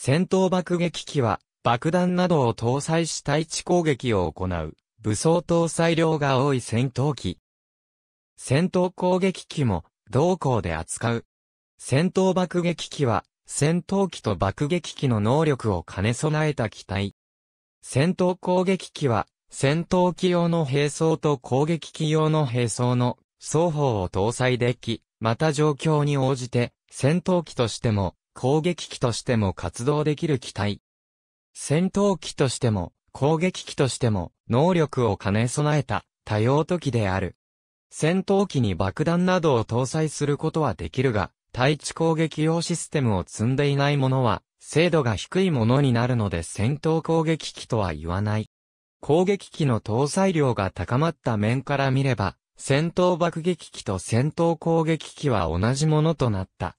戦闘爆撃機は爆弾などを搭載し位置攻撃を行う武装搭載量が多い戦闘機。戦闘攻撃機も同行で扱う。戦闘爆撃機は戦闘機と爆撃機の能力を兼ね備えた機体。戦闘攻撃機は戦闘機用の兵装と攻撃機用の兵装の双方を搭載でき、また状況に応じて戦闘機としても攻撃機としても活動できる機体。戦闘機としても、攻撃機としても、能力を兼ね備えた、多用途機である。戦闘機に爆弾などを搭載することはできるが、対地攻撃用システムを積んでいないものは、精度が低いものになるので戦闘攻撃機とは言わない。攻撃機の搭載量が高まった面から見れば、戦闘爆撃機と戦闘攻撃機は同じものとなった。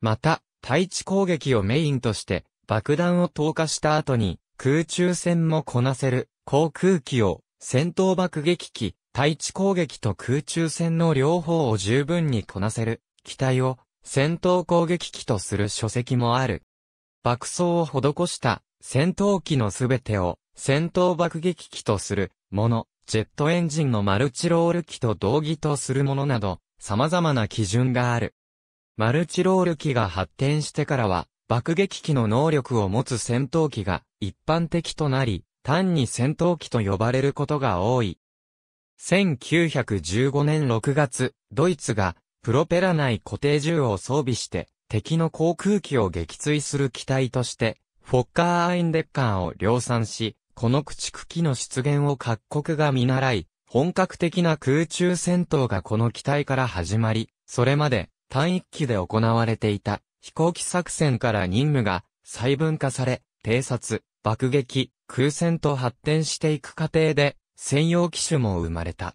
また、対地攻撃をメインとして爆弾を投下した後に空中戦もこなせる航空機を戦闘爆撃機、対地攻撃と空中戦の両方を十分にこなせる機体を戦闘攻撃機とする書籍もある。爆走を施した戦闘機のすべてを戦闘爆撃機とするもの、ジェットエンジンのマルチロール機と同義とするものなど様々な基準がある。マルチロール機が発展してからは、爆撃機の能力を持つ戦闘機が一般的となり、単に戦闘機と呼ばれることが多い。1915年6月、ドイツがプロペラ内固定銃を装備して敵の航空機を撃墜する機体として、フォッカー・アインデッカーを量産し、この駆逐機の出現を各国が見習い、本格的な空中戦闘がこの機体から始まり、それまで単一機で行われていた飛行機作戦から任務が細分化され、偵察、爆撃、空戦と発展していく過程で専用機種も生まれた。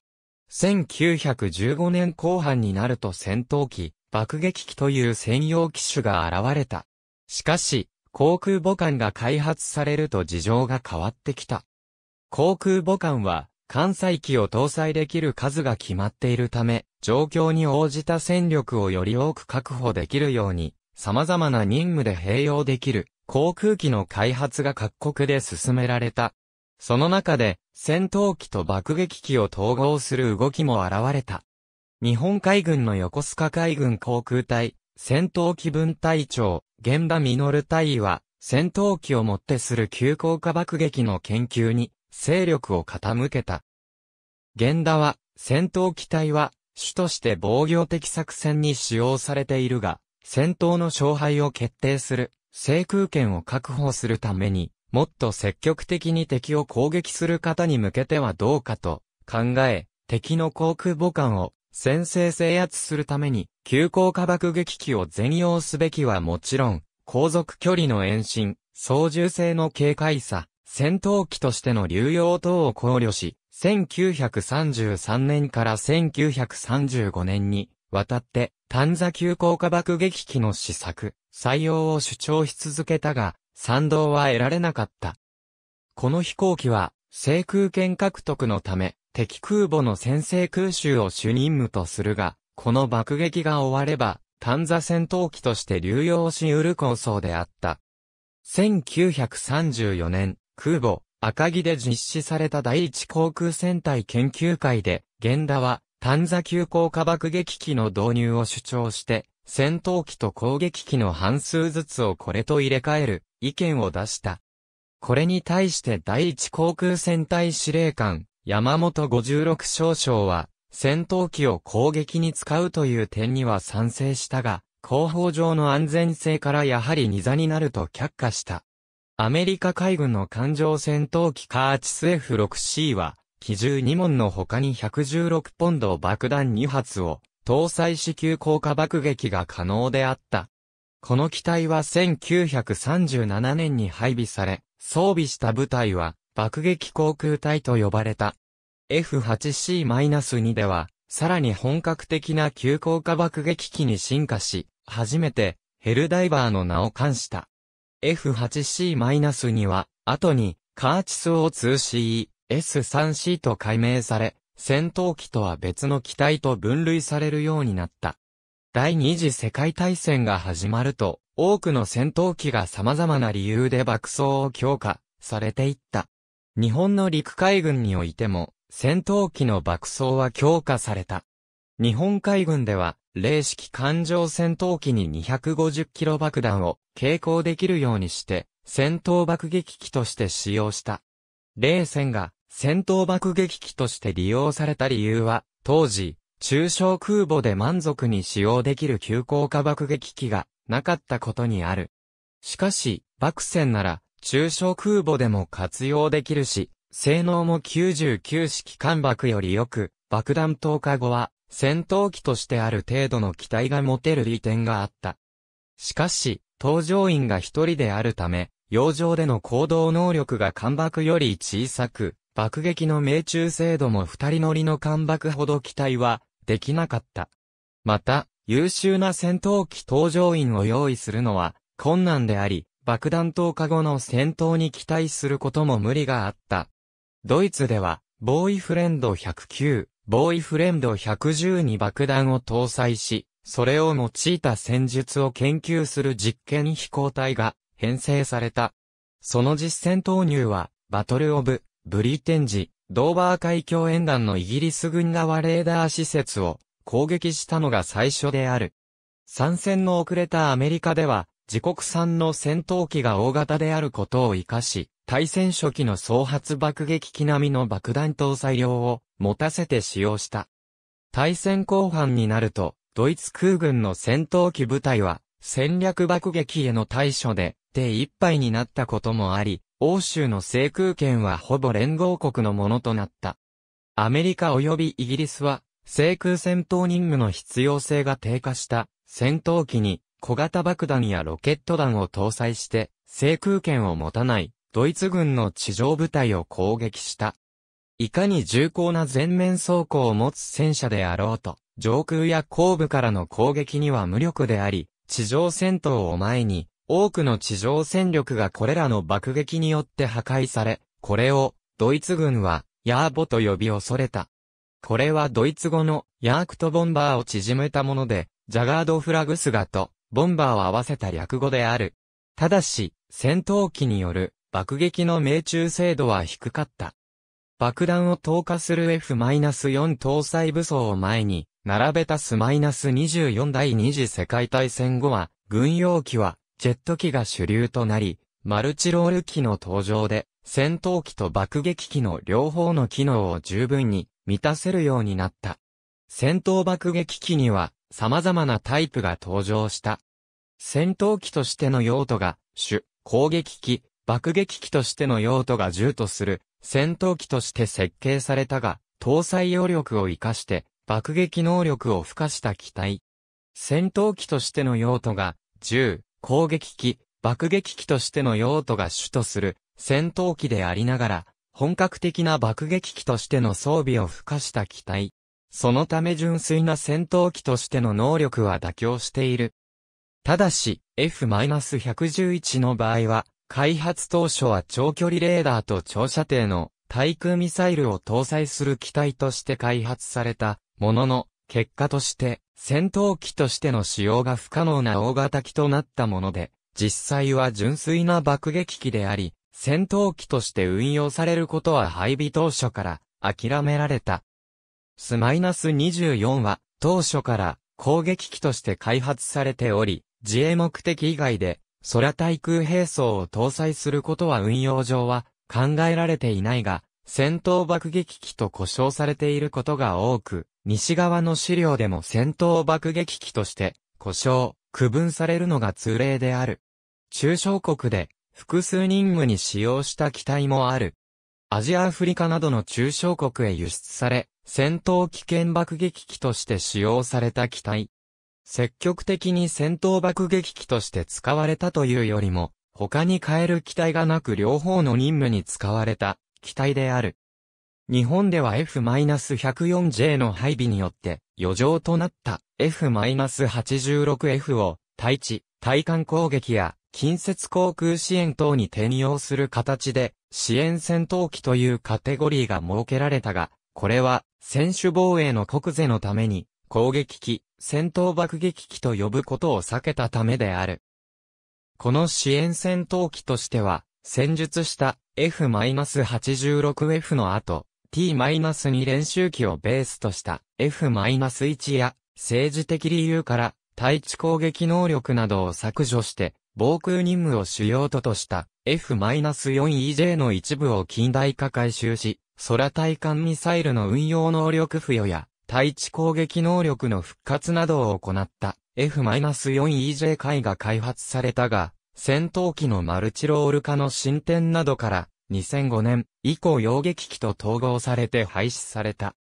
1915年後半になると戦闘機、爆撃機という専用機種が現れた。しかし、航空母艦が開発されると事情が変わってきた。航空母艦は艦載機を搭載できる数が決まっているため、状況に応じた戦力をより多く確保できるように、様々な任務で併用できる航空機の開発が各国で進められた。その中で戦闘機と爆撃機を統合する動きも現れた。日本海軍の横須賀海軍航空隊、戦闘機分隊長、現場実隊員は、戦闘機をもってする急降下爆撃の研究に勢力を傾けた。源田は、戦闘機体は、主として防御的作戦に使用されているが、戦闘の勝敗を決定する、制空権を確保するために、もっと積極的に敵を攻撃する方に向けてはどうかと考え、敵の航空母艦を先制制圧するために、急降下爆撃機を全用すべきはもちろん、航続距離の延伸、操縦性の軽快さ、戦闘機としての流用等を考慮し、1933年から1935年に、渡って、短座急降下爆撃機の試作、採用を主張し続けたが、賛同は得られなかった。この飛行機は、制空権獲得のため、敵空母の先制空襲を主任務とするが、この爆撃が終われば、短座戦闘機として流用し得る構想であった。1934年、空母、赤城で実施された第一航空戦隊研究会で、源田は、丹座急降下爆撃機の導入を主張して、戦闘機と攻撃機の半数ずつをこれと入れ替える意見を出した。これに対して第一航空戦隊司令官、山本56少将は、戦闘機を攻撃に使うという点には賛成したが、後方上の安全性からやはり二座になると却下した。アメリカ海軍の艦上戦闘機カーチス F6C は、機銃2門の他に116ポンド爆弾2発を、搭載し急降下爆撃が可能であった。この機体は1937年に配備され、装備した部隊は、爆撃航空隊と呼ばれた。F8C-2 では、さらに本格的な急降下爆撃機に進化し、初めて、ヘルダイバーの名を冠した。F8C-2 は、後に、カーチスを2 c S3C と改名され、戦闘機とは別の機体と分類されるようになった。第二次世界大戦が始まると、多くの戦闘機が様々な理由で爆走を強化されていった。日本の陸海軍においても、戦闘機の爆走は強化された。日本海軍では、零式艦上戦闘機に250キロ爆弾を携行できるようにして、戦闘爆撃機として使用した。零戦が戦闘爆撃機として利用された理由は、当時、中小空母で満足に使用できる急降下爆撃機がなかったことにある。しかし、爆戦なら中小空母でも活用できるし、性能も99式艦爆よりよく、爆弾投下後は戦闘機としてある程度の期待が持てる利点があった。しかし、搭乗員が一人であるため、洋上での行動能力が艦爆より小さく、爆撃の命中精度も二人乗りの艦爆ほど期待はできなかった。また、優秀な戦闘機搭乗員を用意するのは困難であり、爆弾投下後の戦闘に期待することも無理があった。ドイツでは、ボーイフレンド109、ボーイフレンド110に爆弾を搭載し、それを用いた戦術を研究する実験飛行隊が編成された。その実戦投入は、バトルオブ、ブリテンジ、ドーバー海峡沿岸のイギリス軍側レーダー施設を攻撃したのが最初である。参戦の遅れたアメリカでは、自国産の戦闘機が大型であることを活かし、対戦初期の総発爆撃機並みの爆弾搭載量を持たせて使用した。対戦後半になると、ドイツ空軍の戦闘機部隊は、戦略爆撃への対処で、手一杯になったこともあり、欧州の制空権はほぼ連合国のものとなった。アメリカ及びイギリスは、制空戦闘任務の必要性が低下した戦闘機に小型爆弾やロケット弾を搭載して制空権を持たないドイツ軍の地上部隊を攻撃した。いかに重厚な全面装甲を持つ戦車であろうと、上空や後部からの攻撃には無力であり、地上戦闘を前に、多くの地上戦力がこれらの爆撃によって破壊され、これを、ドイツ軍は、ヤーボと呼び恐れた。これはドイツ語の、ヤークとボンバーを縮めたもので、ジャガードフラグスガと、ボンバーを合わせた略語である。ただし、戦闘機による、爆撃の命中精度は低かった。爆弾を投下する F-4 搭載武装を前に、並べたス -24 第二次世界大戦後は、軍用機は、ジェット機が主流となり、マルチロール機の登場で、戦闘機と爆撃機の両方の機能を十分に満たせるようになった。戦闘爆撃機には様々なタイプが登場した。戦闘機としての用途が主、攻撃機、爆撃機としての用途が10とする戦闘機として設計されたが、搭載揚力を活かして爆撃能力を付加した機体。戦闘機としての用途が、銃、攻撃機、爆撃機としての用途が主とする戦闘機でありながら、本格的な爆撃機としての装備を付加した機体。そのため純粋な戦闘機としての能力は妥協している。ただし、F-111 の場合は、開発当初は長距離レーダーと長射程の対空ミサイルを搭載する機体として開発されたものの、結果として戦闘機としての使用が不可能な大型機となったもので、実際は純粋な爆撃機であり、戦闘機として運用されることは配備当初から諦められた。スマイナス24は当初から攻撃機として開発されており、自衛目的以外で空対空兵装を搭載することは運用上は考えられていないが、戦闘爆撃機と呼称されていることが多く、西側の資料でも戦闘爆撃機として呼称、区分されるのが通例である。中小国で複数任務に使用した機体もある。アジアアフリカなどの中小国へ輸出され、戦闘危険爆撃機として使用された機体。積極的に戦闘爆撃機として使われたというよりも、他に変える機体がなく両方の任務に使われた機体である。日本では F-104J の配備によって余剰となった F-86F を対地、対艦攻撃や近接航空支援等に転用する形で支援戦闘機というカテゴリーが設けられたが、これは選手防衛の国税のために攻撃機、戦闘爆撃機と呼ぶことを避けたためである。この支援戦闘機としては、戦術した F-86F の後、T-2 練習機をベースとした F-1 や政治的理由から対地攻撃能力などを削除して防空任務を主要ととした F-4EJ の一部を近代化改修し、空対艦ミサイルの運用能力付与や対地攻撃能力の復活などを行った F-4EJ 海が開発されたが、戦闘機のマルチロール化の進展などから、2005年以降洋撃機と統合されて廃止された。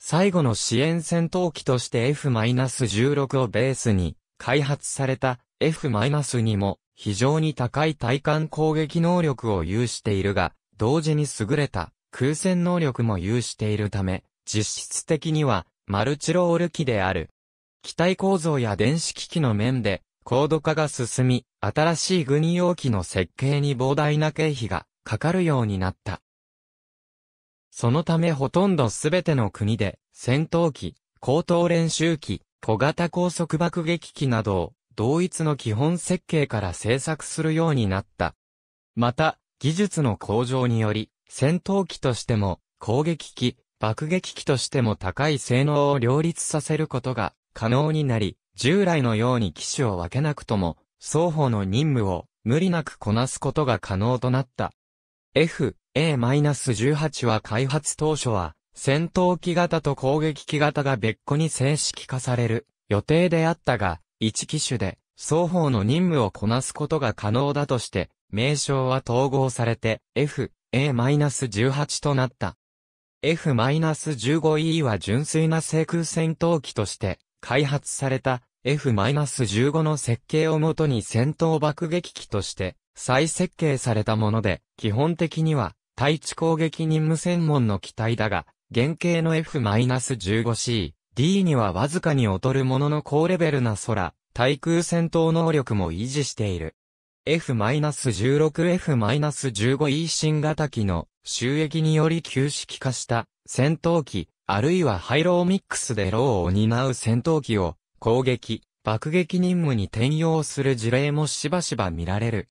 最後の支援戦闘機として F-16 をベースに開発された F-2 も非常に高い対艦攻撃能力を有しているが、同時に優れた空戦能力も有しているため、実質的には、マルチロール機である。機体構造や電子機器の面で、高度化が進み、新しい軍用機の設計に膨大な経費がかかるようになった。そのためほとんどすべての国で、戦闘機、高等練習機、小型高速爆撃機などを、同一の基本設計から製作するようになった。また、技術の向上により、戦闘機としても、攻撃機、爆撃機としても高い性能を両立させることが可能になり、従来のように機種を分けなくとも、双方の任務を無理なくこなすことが可能となった。FA-18 は開発当初は、戦闘機型と攻撃機型が別個に正式化される予定であったが、1機種で双方の任務をこなすことが可能だとして、名称は統合されて FA-18 となった。F-15E は純粋な制空戦闘機として開発された F-15 の設計をもとに戦闘爆撃機として再設計されたもので、基本的には対地攻撃任務専門の機体だが、原型の F-15C、D にはわずかに劣るものの高レベルな空、対空戦闘能力も維持している。F-16F-15E 新型機の収益により旧式化した戦闘機、あるいはハイローミックスでローを担う戦闘機を攻撃、爆撃任務に転用する事例もしばしば見られる。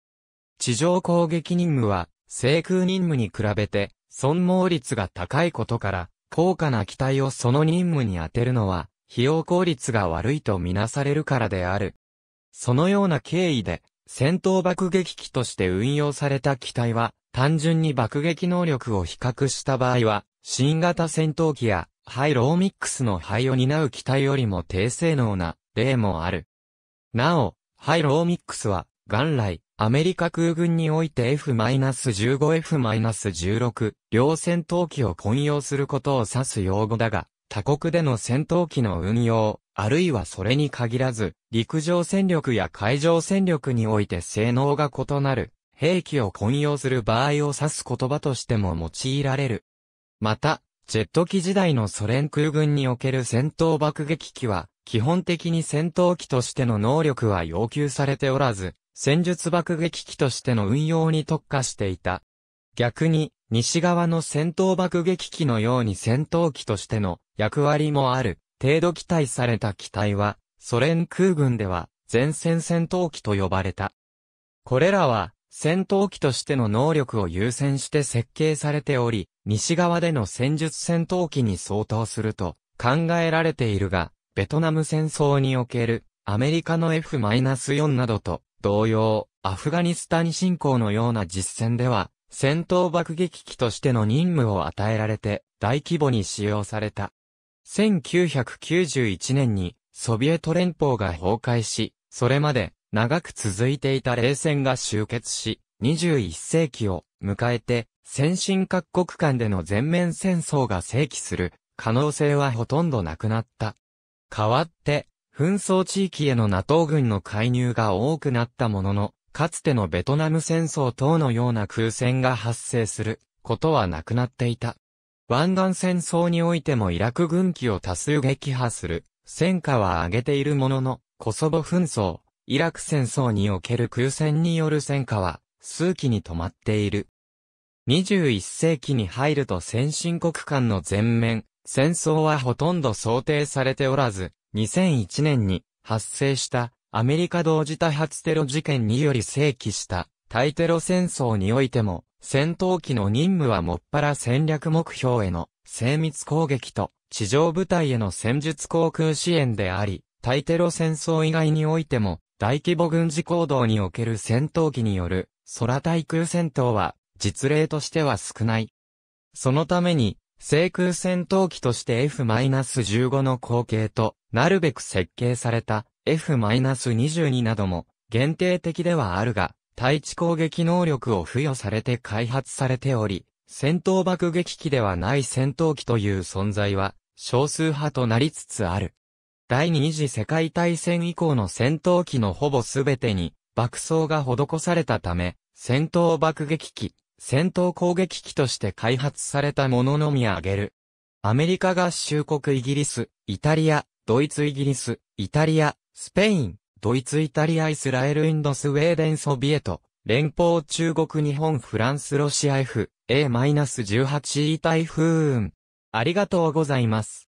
地上攻撃任務は、制空任務に比べて、損耗率が高いことから、高価な機体をその任務に充てるのは、費用効率が悪いとみなされるからである。そのような経緯で、戦闘爆撃機として運用された機体は、単純に爆撃能力を比較した場合は、新型戦闘機や、ハイローミックスの灰を担う機体よりも低性能な例もある。なお、ハイローミックスは、元来、アメリカ空軍において F-15、F-16、両戦闘機を混用することを指す用語だが、他国での戦闘機の運用、あるいはそれに限らず、陸上戦力や海上戦力において性能が異なる、兵器を混用する場合を指す言葉としても用いられる。また、ジェット機時代のソ連空軍における戦闘爆撃機は、基本的に戦闘機としての能力は要求されておらず、戦術爆撃機としての運用に特化していた。逆に、西側の戦闘爆撃機のように戦闘機としての役割もある。程度期待された機体は、ソ連空軍では、前線戦闘機と呼ばれた。これらは、戦闘機としての能力を優先して設計されており、西側での戦術戦闘機に相当すると考えられているが、ベトナム戦争におけるアメリカの F-4 などと同様、アフガニスタン侵攻のような実戦では、戦闘爆撃機としての任務を与えられて大規模に使用された。1991年にソビエト連邦が崩壊し、それまで長く続いていた冷戦が終結し、21世紀を迎えて先進各国間での全面戦争が正規する可能性はほとんどなくなった。代わって、紛争地域への NATO 軍の介入が多くなったものの、かつてのベトナム戦争等のような空戦が発生することはなくなっていた。湾岸戦争においてもイラク軍機を多数撃破する、戦果は上げているものの、コソボ紛争、イラク戦争における空戦による戦果は、数期に止まっている。21世紀に入ると先進国間の全面、戦争はほとんど想定されておらず、2001年に発生したアメリカ同時多発テロ事件により正規した大テロ戦争においても戦闘機の任務はもっぱら戦略目標への精密攻撃と地上部隊への戦術航空支援であり、対テロ戦争以外においても大規模軍事行動における戦闘機による空対空戦闘は実例としては少ない。そのために、制空戦闘機として F-15 の後継となるべく設計された F-22 なども限定的ではあるが、対地攻撃能力を付与されて開発されており、戦闘爆撃機ではない戦闘機という存在は少数派となりつつある。第二次世界大戦以降の戦闘機のほぼ全てに爆装が施されたため、戦闘爆撃機、戦闘攻撃機として開発されたもののみ挙げる。アメリカ合衆国イギリス、イタリア、ドイツイギリス、イタリア、スペイン、ドイツ、イタリア、イスラエル、インド、スウェーデン、ソビエト、連邦、中国、日本、フランス、ロシア F、A-18E 台風ありがとうございます。